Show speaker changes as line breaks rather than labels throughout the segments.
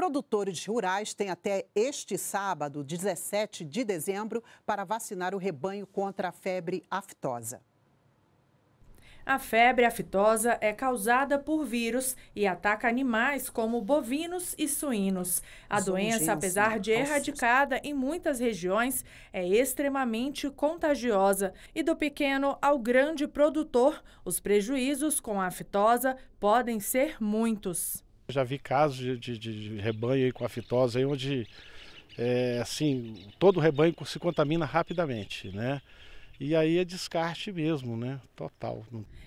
Produtores rurais têm até este sábado, 17 de dezembro, para vacinar o rebanho contra a febre aftosa.
A febre aftosa é causada por vírus e ataca animais como bovinos e suínos. A doença, apesar de erradicada em muitas regiões, é extremamente contagiosa e do pequeno ao grande produtor, os prejuízos com a aftosa
podem ser muitos. Já vi casos de, de, de rebanho com a fitose aí onde é, assim, todo o rebanho se contamina rapidamente, né? E aí é descarte mesmo, né? Total.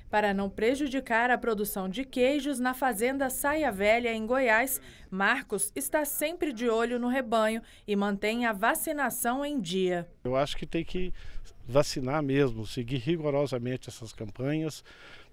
Para não prejudicar a produção de queijos na fazenda Saia Velha, em Goiás, Marcos está sempre de olho no rebanho e mantém a vacinação em
dia. Eu acho que tem que vacinar mesmo, seguir rigorosamente essas campanhas,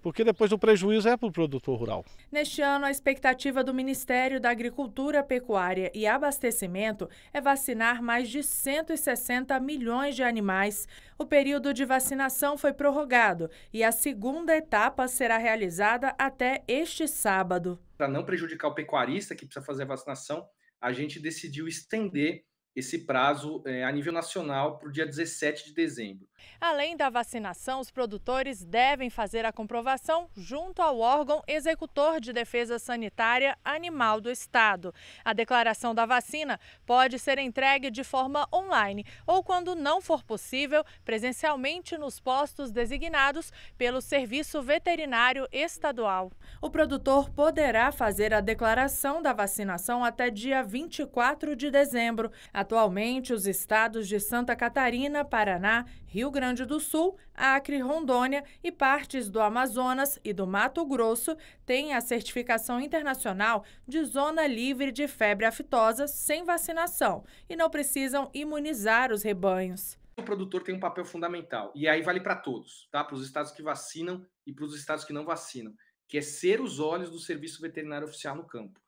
porque depois o prejuízo é para o produtor rural.
Neste ano, a expectativa do Ministério da Agricultura, Pecuária e Abastecimento é vacinar mais de 160 milhões de animais. O período de vacinação foi prorrogado e a segunda etapa será realizada até este sábado.
Para não prejudicar o pecuarista que precisa fazer a vacinação, a gente decidiu estender esse prazo é, a nível nacional para o dia 17 de dezembro.
Além da vacinação, os produtores devem fazer a comprovação junto ao órgão executor de defesa sanitária animal do estado. A declaração da vacina pode ser entregue de forma online ou, quando não for possível, presencialmente nos postos designados pelo Serviço Veterinário Estadual o produtor poderá fazer a declaração da vacinação até dia 24 de dezembro. Atualmente, os estados de Santa Catarina, Paraná, Rio Grande do Sul, Acre, Rondônia e partes do Amazonas e do Mato Grosso têm a certificação internacional de zona livre de febre aftosa sem vacinação e não precisam imunizar os
rebanhos o produtor tem um papel fundamental. E aí vale para todos, tá? Para os estados que vacinam e para os estados que não vacinam que é ser os olhos do serviço veterinário oficial no campo.